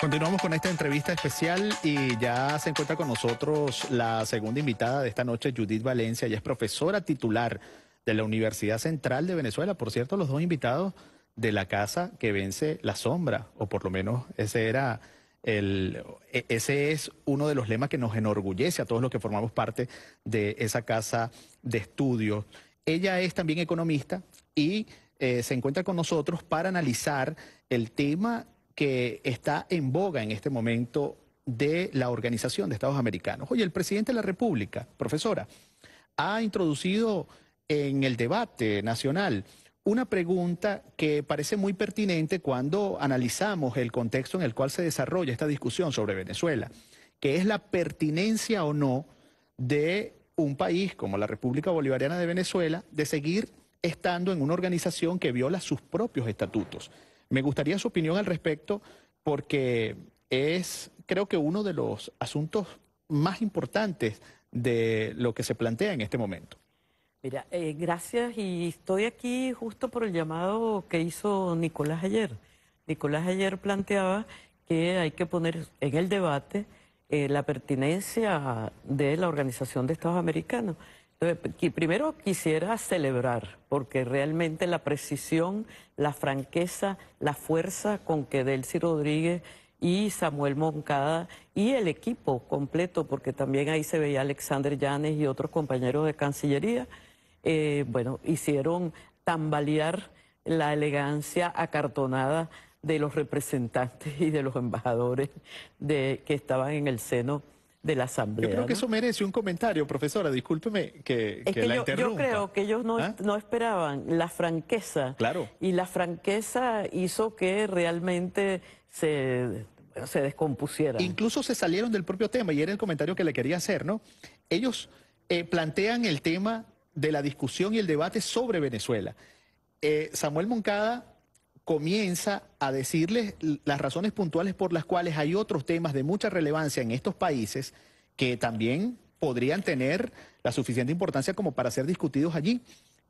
Continuamos con esta entrevista especial y ya se encuentra con nosotros la segunda invitada de esta noche, Judith Valencia. Ella es profesora titular de la Universidad Central de Venezuela. Por cierto, los dos invitados de la casa que vence la sombra, o por lo menos ese era el, e, ese es uno de los lemas que nos enorgullece a todos los que formamos parte de esa casa de estudios. Ella es también economista y eh, se encuentra con nosotros para analizar el tema que está en boga en este momento de la Organización de Estados Americanos. Oye, el presidente de la República, profesora, ha introducido en el debate nacional una pregunta que parece muy pertinente cuando analizamos el contexto en el cual se desarrolla esta discusión sobre Venezuela, que es la pertinencia o no de un país como la República Bolivariana de Venezuela de seguir estando en una organización que viola sus propios estatutos. Me gustaría su opinión al respecto porque es, creo que, uno de los asuntos más importantes de lo que se plantea en este momento. Mira, eh, gracias y estoy aquí justo por el llamado que hizo Nicolás ayer. Nicolás ayer planteaba que hay que poner en el debate eh, la pertinencia de la Organización de Estados Americanos. Eh, primero quisiera celebrar, porque realmente la precisión, la franqueza, la fuerza con que Delcy Rodríguez y Samuel Moncada y el equipo completo, porque también ahí se veía Alexander Llanes y otros compañeros de Cancillería, eh, bueno, hicieron tambalear la elegancia acartonada de los representantes y de los embajadores que estaban en el seno Asamblea. Yo creo que eso merece un comentario, profesora, discúlpeme que, yo, Yo creo que ellos ¿Ah? no, esperaban la franqueza. Claro. Y la franqueza hizo que realmente se se descompusieran. Incluso se salieron del propio tema, y era el comentario que le quería hacer, ¿no? Ellos eh, plantean el tema de la discusión y el debate sobre Venezuela. Eh, Samuel Moncada comienza a decirles las razones puntuales por las cuales hay otros temas de mucha relevancia en estos países que también podrían tener la suficiente importancia como para ser discutidos allí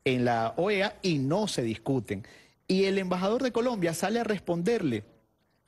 en la OEA y no se discuten. Y el embajador de Colombia sale a responderle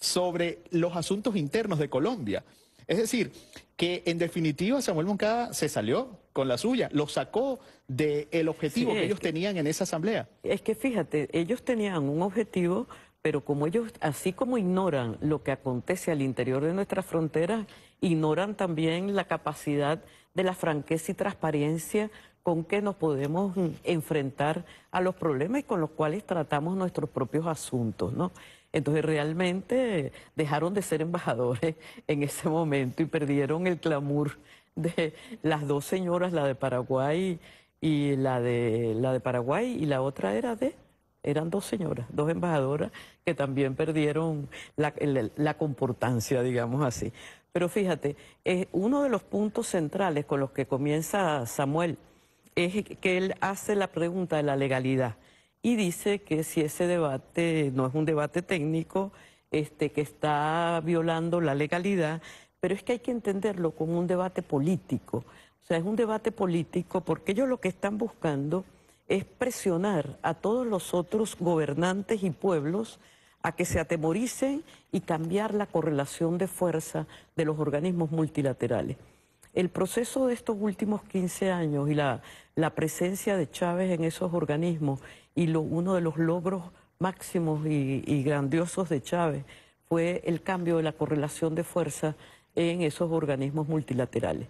sobre los asuntos internos de Colombia. Es decir, que en definitiva Samuel Moncada se salió con la suya, lo sacó del el objetivo que ellos tenían en esa asamblea. Es que fíjate, ellos tenían un objetivo, pero como ellos, así como ignoran lo que acontece al interior de nuestras fronteras, ignoran también la capacidad de la franqueza y transparencia con que nos podemos mm, enfrentar a los problemas y con los cuales tratamos nuestros propios asuntos, ¿no? Entonces realmente dejaron de ser embajadores en ese momento y perdieron el clamor de las dos señoras, la de Paraguay y la de la de Paraguay y la otra era de eran dos señoras, dos embajadoras que también perdieron la, la, comportancia, digamos así. Pero fíjate, es uno de los puntos centrales con los que comienza Samuel es que él hace la pregunta de la legalidad y dice que si ese debate no es un debate técnico, este, que está violando la legalidad, pero es que hay que entenderlo como un debate político. O sea, es un debate político porque ellos lo que están buscando es presionar a todos los otros gobernantes y pueblos a que se atemoricen y cambiar la correlación de fuerza de los organismos multilaterales el proceso de estos últimos 15 años y la, presencia de Chávez en esos organismos y uno de los logros máximos y, grandiosos de Chávez fue el cambio de la correlación de fuerza en esos organismos multilaterales.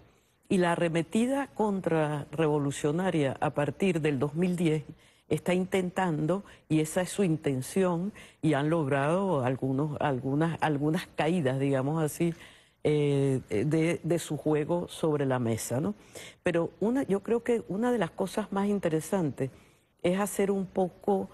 Y la arremetida contrarrevolucionaria a partir del 2010 está intentando, y esa es su intención, y han logrado algunas caídas, digamos así, eh, eh, de, su juego sobre la mesa. ¿no? Pero una, yo creo que una de las cosas más interesantes es hacer un poco,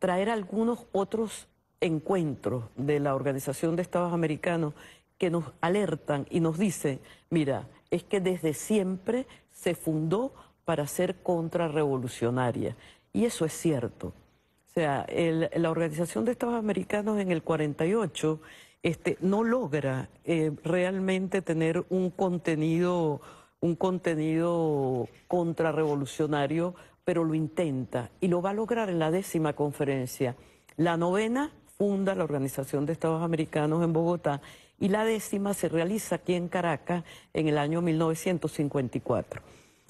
traer algunos otros encuentros de la Organización de Estados Americanos que nos alertan y nos dicen, mira, es que desde siempre se fundó para ser contrarrevolucionaria. Y eso es cierto. O sea, la Organización de Estados Americanos en el 48 este, no logra eh, realmente tener un contenido, un contenido contrarrevolucionario, pero lo intenta y lo va a lograr en la décima conferencia. La novena funda la Organización de Estados Americanos en Bogotá y la décima se realiza aquí en Caracas en el año 1954.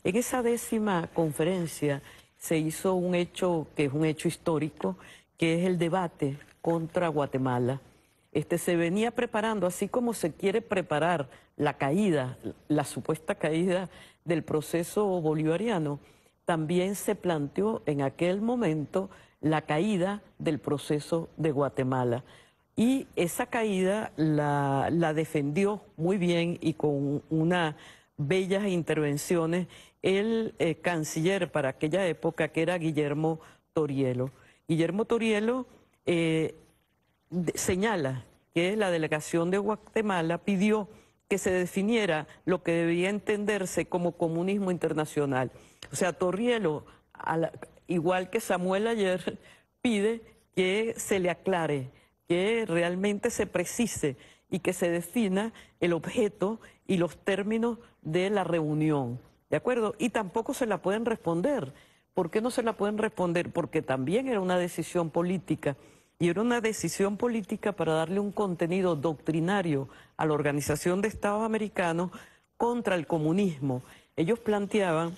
En esa décima conferencia se hizo un hecho que es un hecho histórico, que es el debate contra Guatemala este, se venía preparando, así como se quiere preparar la caída, la supuesta caída del proceso bolivariano, también se planteó en aquel momento la caída del proceso de Guatemala. Y esa caída la, defendió muy bien y con unas bellas intervenciones el eh, canciller para aquella época, que era Guillermo Torielo. Guillermo Torielo eh, señala que la delegación de Guatemala pidió que se definiera lo que debía entenderse como comunismo internacional. O sea, Torrielo, igual que Samuel ayer, pide que se le aclare, que realmente se precise y que se defina el objeto y los términos de la reunión. ¿De acuerdo? Y tampoco se la pueden responder. ¿Por qué no se la pueden responder? Porque también era una decisión política y era una decisión política para darle un contenido doctrinario a la Organización de Estados Americanos contra el comunismo. Ellos planteaban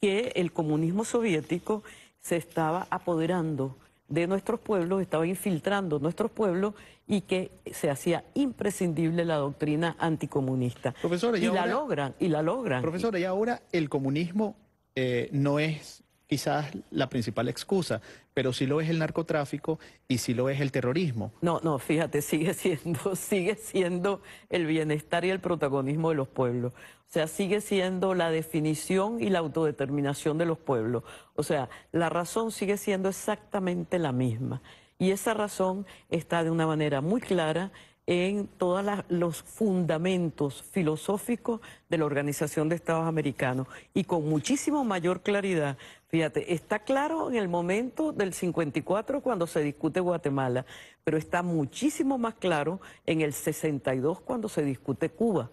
que el comunismo soviético se estaba apoderando de nuestros pueblos, estaba infiltrando nuestros pueblos y que se hacía imprescindible la doctrina anticomunista. y, la logran, y la logran. Profesora, y ahora el comunismo eh, no es quizás la principal excusa, pero sí lo es el narcotráfico y sí lo es el terrorismo. No, no, fíjate, sigue siendo, sigue siendo el bienestar y el protagonismo de los pueblos. O sea, sigue siendo la definición y la autodeterminación de los pueblos. O sea, la razón sigue siendo exactamente la misma. Y esa razón está de una manera muy clara en todos los fundamentos filosóficos de la Organización de Estados Americanos y con muchísimo mayor claridad Fíjate, está claro en el momento del 54 cuando se discute Guatemala, pero está muchísimo más claro en el 62 cuando se discute Cuba.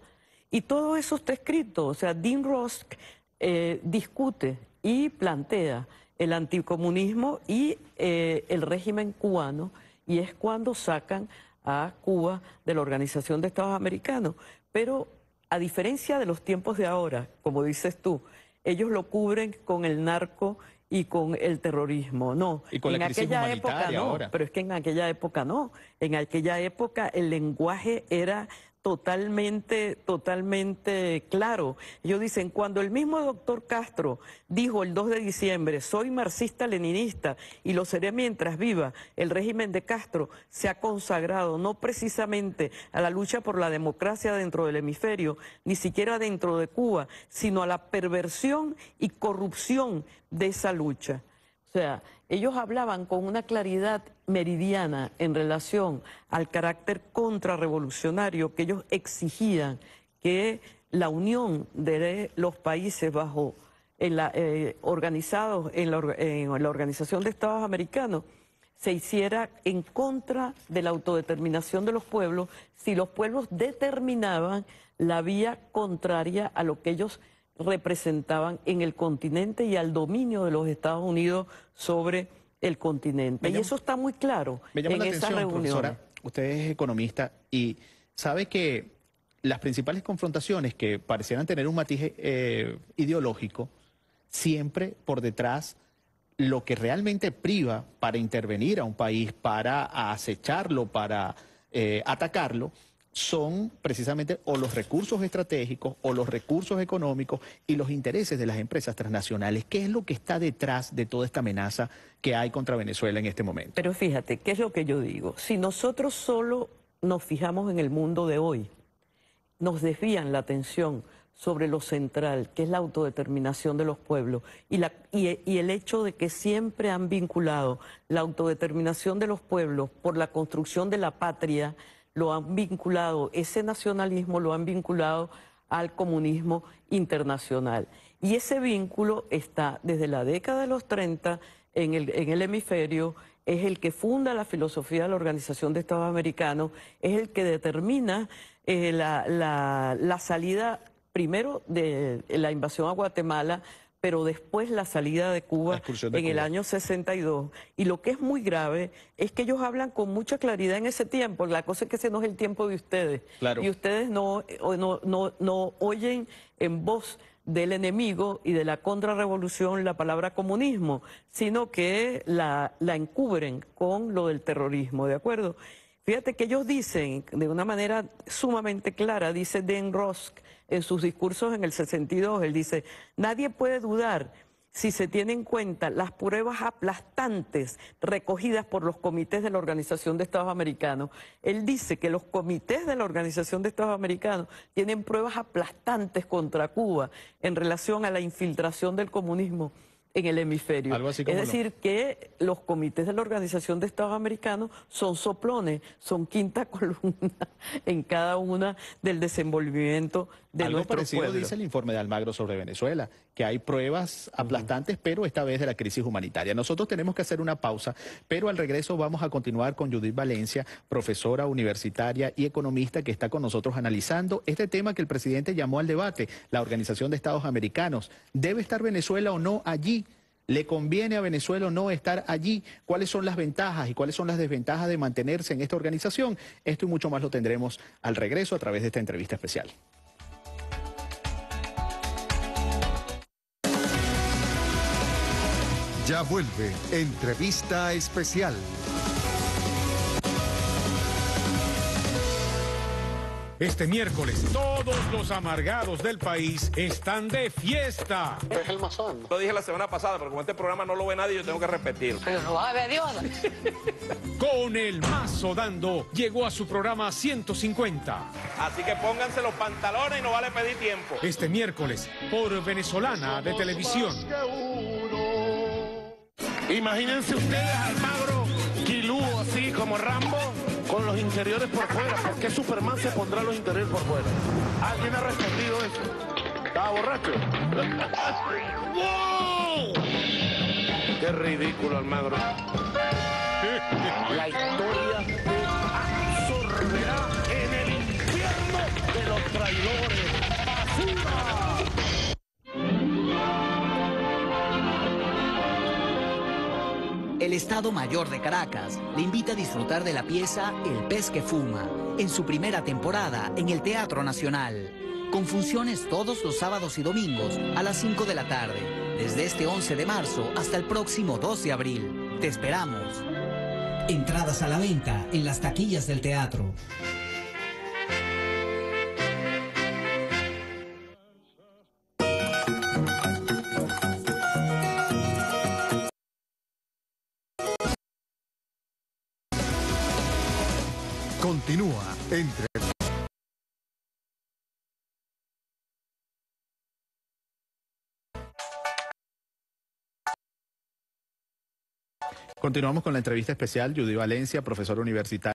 Y todo eso está escrito, o sea, Dean Rosk eh, discute y plantea el anticomunismo y eh, el régimen cubano, y es cuando sacan a Cuba de la Organización de Estados Americanos. Pero a diferencia de los tiempos de ahora, como dices tú, ellos lo cubren con el narco y con el terrorismo, no. Y con en aquella época no, pero es que en aquella época no. En aquella época el lenguaje era totalmente, totalmente claro. Ellos dicen, cuando el mismo doctor Castro dijo el 2 de diciembre, soy marxista-leninista y lo seré mientras viva, el régimen de Castro se ha consagrado no precisamente a la lucha por la democracia dentro del hemisferio, ni siquiera dentro de Cuba, sino a la perversión y corrupción de esa lucha. O sea, ellos hablaban con una claridad meridiana en relación al carácter contrarrevolucionario que ellos exigían que la unión de los países bajo eh, eh, organizados en la, en la, Organización de Estados Americanos se hiciera en contra de la autodeterminación de los pueblos si los pueblos determinaban la vía contraria a lo que ellos representaban en el continente y al dominio de los Estados Unidos sobre el continente. y eso está muy claro me en la esa reunión. Profesora, usted es economista y sabe que las principales confrontaciones que parecieran tener un matiz eh, ideológico, siempre por detrás lo que realmente priva para intervenir a un país, para acecharlo, para eh, atacarlo, son precisamente o los recursos estratégicos o los recursos económicos y los intereses de las empresas transnacionales. ¿Qué es lo que está detrás de toda esta amenaza que hay contra Venezuela en este momento? Pero fíjate, ¿qué es lo que yo digo? Si nosotros solo nos fijamos en el mundo de hoy, nos desvían la atención sobre lo central, que es la autodeterminación de los pueblos, y, la, y, y, el hecho de que siempre han vinculado la autodeterminación de los pueblos por la construcción de la patria lo han vinculado, ese nacionalismo lo han vinculado al comunismo internacional. Y ese vínculo está desde la década de los 30 en el, en el hemisferio, es el que funda la filosofía de la Organización de Estados Americanos, es el que determina eh, la, la salida primero de la invasión a Guatemala pero después la salida de Cuba en el año 62. Y lo que es muy grave es que ellos hablan con mucha claridad en ese tiempo. La cosa es que ese no es el tiempo de ustedes. Y ustedes no, no, no, oyen en voz del enemigo y de la contrarrevolución la palabra comunismo, sino que la, la encubren con lo del terrorismo, ¿de acuerdo? Fíjate que ellos dicen de una manera sumamente clara, dice Dan Rosk en sus discursos en el 62, él dice, nadie puede dudar si se tienen en cuenta las pruebas aplastantes recogidas por los comités de la Organización de Estados Americanos. Él dice que los comités de la Organización de Estados Americanos tienen pruebas aplastantes contra Cuba en relación a la infiltración del comunismo en el hemisferio. es decir, que los comités de la Organización de Estados Americanos son soplones, son quinta columna en cada una del desenvolvimiento de Algo parecido dice el informe de Almagro sobre Venezuela, que hay pruebas aplastantes, pero esta vez de la crisis humanitaria. Nosotros tenemos que hacer una pausa, pero al regreso vamos a continuar con Judith Valencia, profesora universitaria y economista que está con nosotros analizando este tema que el presidente llamó al debate, la Organización de Estados Americanos. ¿Debe estar Venezuela o no allí? ¿Le conviene a Venezuela o no estar allí? ¿Cuáles son las ventajas y cuáles son las desventajas de mantenerse en esta organización? Esto y mucho más lo tendremos al regreso a través de esta entrevista especial. Ya vuelve Entrevista Especial. Este miércoles, todos los amargados del país están de fiesta. Es el mazón. Lo dije la semana pasada, pero como este programa no lo ve nadie, yo tengo que repetirlo. Pero no Dios. Con el mazo dando, llegó a su programa 150. Así que pónganse los pantalones y no vale pedir tiempo. Este miércoles, por Venezolana de Televisión. Imagínense ustedes Almagro, Quilú, así como Rambo, con los interiores por fuera. ¿Por qué Superman se pondrá los interiores por fuera? ¿Alguien ha respondido eso? ¿Estaba borracho? ¡Wow! ¡Qué ridículo, Almagro! El Estado Mayor de Caracas le invita a disfrutar de la pieza El pez que fuma, en su primera temporada en el Teatro Nacional, con funciones todos los sábados y domingos a las 5 de la tarde, desde este 11 de marzo hasta el próximo 12 de abril. Te esperamos. Entradas a la venta en las taquillas del teatro. continúa entre... Continuamos con la entrevista especial. Judy Valencia, profesor universitario.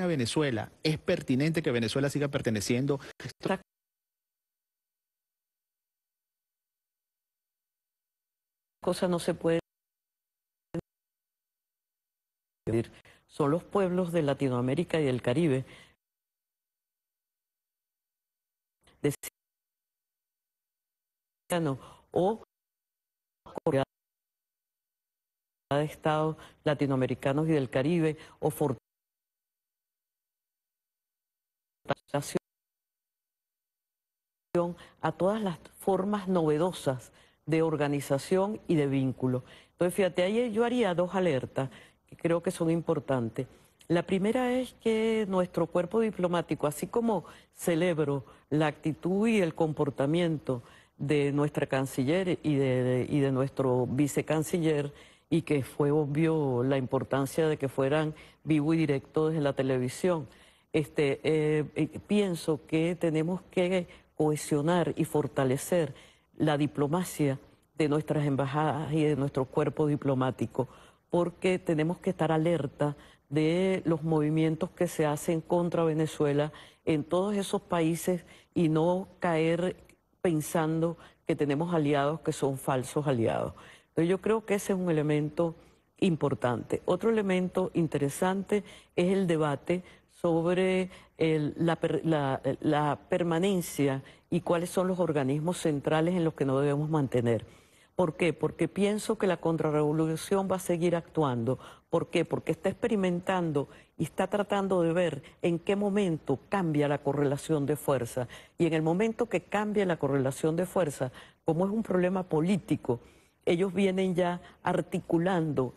Venezuela. Es pertinente que Venezuela siga perteneciendo cosas no se pueden son los pueblos de Latinoamérica y del Caribe. De o de estados latinoamericanos y del Caribe o fortalecer a todas las formas novedosas de organización y de vínculo. Entonces, fíjate, ahí yo haría dos alertas que creo que son importantes. La primera es que nuestro cuerpo diplomático, así como celebro la actitud y el comportamiento de nuestra canciller y de, y de nuestro vicecanciller, y que fue obvio la importancia de que fueran vivo y directo desde la televisión, este, eh, eh, pienso que tenemos que cohesionar y fortalecer la diplomacia de nuestras embajadas y de nuestro cuerpo diplomático, porque tenemos que estar alerta de los movimientos que se hacen contra Venezuela en todos esos países y no caer pensando que tenemos aliados que son falsos aliados. Entonces yo creo que ese es un elemento importante. Otro elemento interesante es el debate sobre eh, la, permanencia y cuáles son los organismos centrales en los que no debemos mantener. ¿Por qué? Porque pienso que la contrarrevolución va a seguir actuando. ¿Por qué? Porque está experimentando y está tratando de ver en qué momento cambia la correlación de fuerza. Y en el momento que cambia la correlación de fuerza, como es un problema político, ellos vienen ya articulando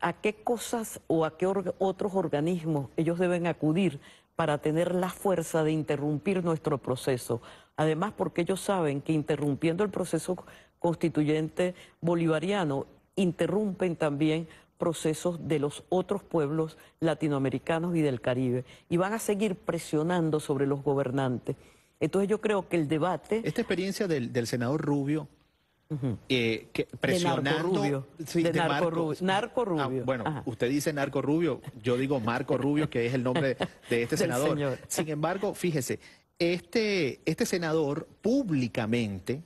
a qué cosas o a qué otros organismos ellos deben acudir para tener la fuerza de interrumpir nuestro proceso. Además, porque ellos saben que interrumpiendo el proceso constituyente bolivariano, interrumpen también procesos de los otros pueblos latinoamericanos y del Caribe y van a seguir presionando sobre los gobernantes. Entonces yo creo que el debate... Esta experiencia del, senador Rubio eh, presionando narco rubio, ah, rubio. bueno, usted dice narco rubio, yo digo Marco Rubio, que es el nombre de este senador. Sin embargo, fíjese, este, este senador públicamente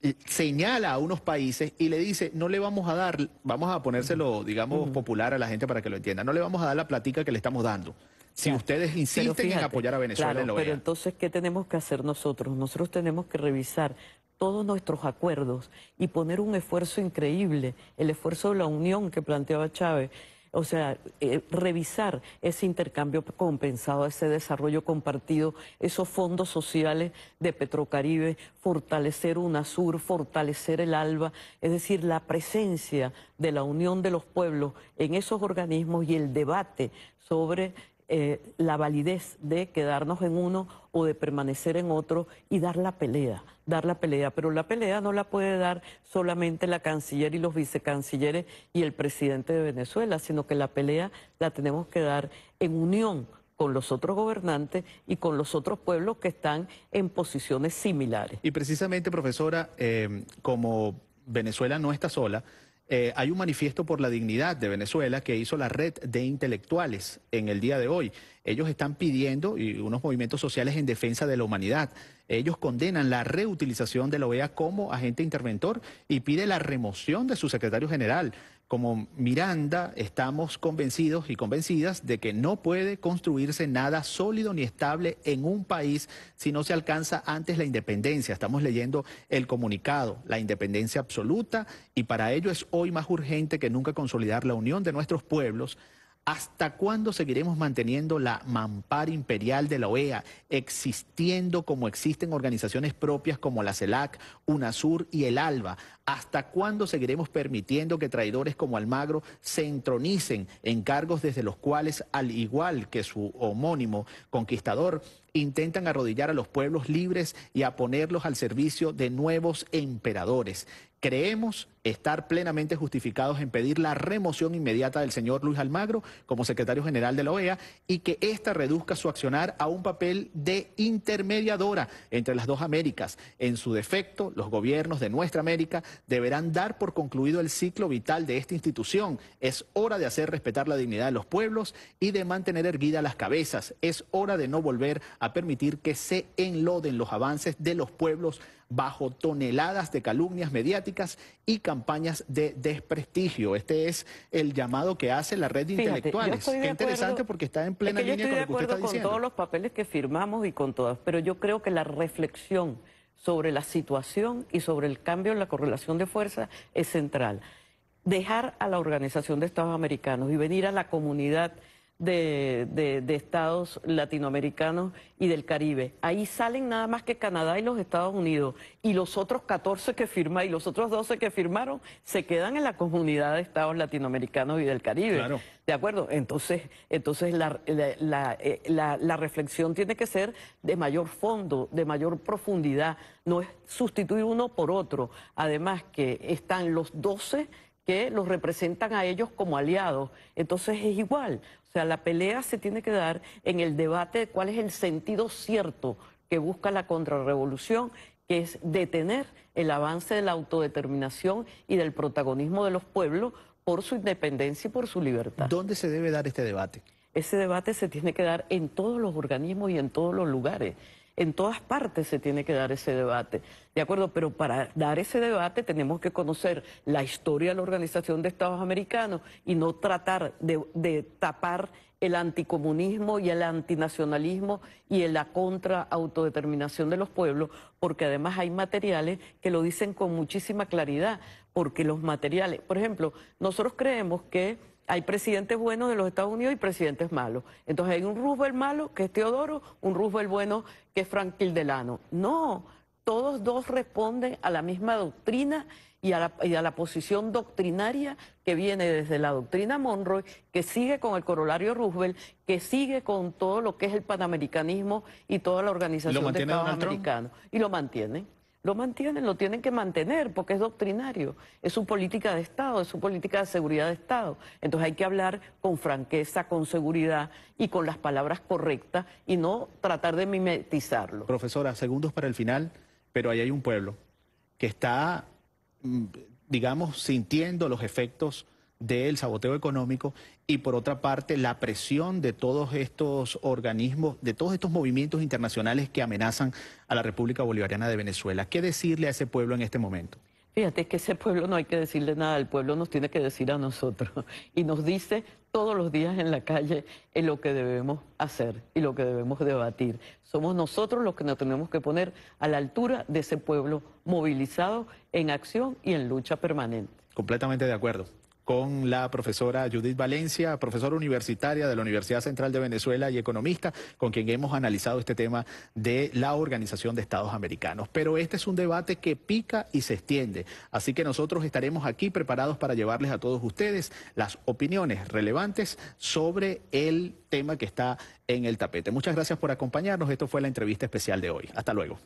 eh, señala a unos países y le dice, no le vamos a dar, vamos a ponérselo, digamos, popular a la gente para que lo entienda, no le vamos a dar la platica que le estamos dando. Si ustedes insisten en apoyar a Venezuela en Pero entonces, ¿qué tenemos que hacer nosotros? Nosotros tenemos que revisar todos nuestros acuerdos y poner un esfuerzo increíble, el esfuerzo de la unión que planteaba Chávez. O sea, eh, revisar ese intercambio compensado, ese desarrollo compartido, esos fondos sociales de Petrocaribe, fortalecer UNASUR, fortalecer el ALBA, es decir, la presencia de la unión de los pueblos en esos organismos y el debate sobre eh, la validez de quedarnos en uno o de permanecer en otro y dar la pelea, dar la pelea. Pero la pelea no la puede dar solamente la canciller y los vicecancilleres y el presidente de Venezuela, sino que la pelea la tenemos que dar en unión con los otros gobernantes y con los otros pueblos que están en posiciones similares. Y precisamente, profesora, eh, como Venezuela no está sola, eh, hay un manifiesto por la dignidad de Venezuela que hizo la red de intelectuales en el día de hoy. Ellos están pidiendo y unos movimientos sociales en defensa de la humanidad. Ellos condenan la reutilización de la OEA como agente interventor y pide la remoción de su secretario general como Miranda estamos convencidos y convencidas de que no puede construirse nada sólido ni estable en un país si no se alcanza antes la independencia. Estamos leyendo el comunicado, la independencia absoluta, y para ello es hoy más urgente que nunca consolidar la unión de nuestros pueblos ¿Hasta cuándo seguiremos manteniendo la mampara imperial de la OEA, existiendo como existen organizaciones propias como la CELAC, UNASUR y el ALBA? ¿Hasta cuándo seguiremos permitiendo que traidores como Almagro se entronicen en cargos desde los cuales, al igual que su homónimo conquistador, intentan arrodillar a los pueblos libres y a ponerlos al servicio de nuevos emperadores. Creemos estar plenamente justificados en pedir la remoción inmediata del señor Luis Almagro como secretario general de la OEA y que ésta reduzca su accionar a un papel de intermediadora entre las dos Américas. En su defecto, los gobiernos de nuestra América deberán dar por concluido el ciclo vital de esta institución. Es hora de hacer respetar la dignidad de los pueblos y de mantener erguidas las cabezas. Es hora de no volver a permitir que se enloden los avances de los pueblos bajo toneladas de calumnias mediáticas y campañas de desprestigio. Este es el llamado que hace la red de intelectuales. interesante porque está en plena línea yo estoy con de acuerdo con todos los papeles que firmamos y con todas, pero yo creo que la reflexión sobre la situación y sobre el cambio en la correlación de fuerza es central. Dejar a la Organización de Estados Americanos y venir a la comunidad de, estados latinoamericanos y del Caribe. Ahí salen nada más que Canadá y los Estados Unidos. Y los otros 14 que firma y los otros 12 que firmaron se quedan en la comunidad de estados latinoamericanos y del Caribe. ¿De acuerdo? Entonces, entonces eh, la, la, reflexión tiene que ser de mayor fondo, de mayor profundidad. No es sustituir uno por otro. Además que están los 12 que los representan a ellos como aliados. Entonces es igual. O sea, la pelea se tiene que dar en el debate de cuál es el sentido cierto que busca la contrarrevolución, que es detener el avance de la autodeterminación y del protagonismo de los pueblos por su independencia y por su libertad. ¿Dónde se debe dar este debate? Ese debate se tiene que dar en todos los organismos y en todos los lugares. En todas partes se tiene que dar ese debate, ¿de acuerdo? Pero para dar ese debate tenemos que conocer la historia de la Organización de Estados Americanos y no tratar de, tapar el anticomunismo y el antinacionalismo y la contraautodeterminación de los pueblos, porque además hay materiales que lo dicen con muchísima claridad, porque los materiales, por ejemplo, nosotros creemos que hay presidentes buenos de los Estados Unidos y presidentes malos. Entonces hay un Roosevelt malo que es Teodoro, un Roosevelt bueno que es Frank Delano. No, todos dos responden a la misma doctrina y a, la, posición doctrinaria que viene desde la doctrina Monroe, que sigue con el corolario Roosevelt, que sigue con todo lo que es el panamericanismo y toda la organización de Estados Y lo mantienen. Lo mantienen, lo tienen que mantener porque es doctrinario, es su política de Estado, es su política de seguridad de Estado. Entonces hay que hablar con franqueza, con seguridad y con las palabras correctas y no tratar de mimetizarlo. Profesora, segundos para el final, pero ahí hay un pueblo que está, mm, digamos, sintiendo los efectos del saboteo económico y por otra parte la presión de todos estos organismos, de todos estos movimientos internacionales que amenazan a la República Bolivariana de Venezuela. ¿Qué decirle a ese pueblo en este momento? Fíjate, que ese pueblo no hay que decirle nada, el pueblo nos tiene que decir a nosotros y nos dice todos los días en la calle en eh, lo que debemos hacer y lo que debemos debatir. Somos nosotros los que nos tenemos que poner a la altura de ese pueblo movilizado en acción y en lucha permanente. Completamente de acuerdo con la profesora Judith Valencia, profesora universitaria de la Universidad Central de Venezuela y economista, con quien hemos analizado este tema de la Organización de Estados Americanos. Pero este es un debate que pica y se extiende, así que nosotros estaremos aquí preparados para llevarles a todos ustedes las opiniones relevantes sobre el tema que está en el tapete. Muchas gracias por acompañarnos. Esto fue la entrevista especial de hoy. Hasta luego.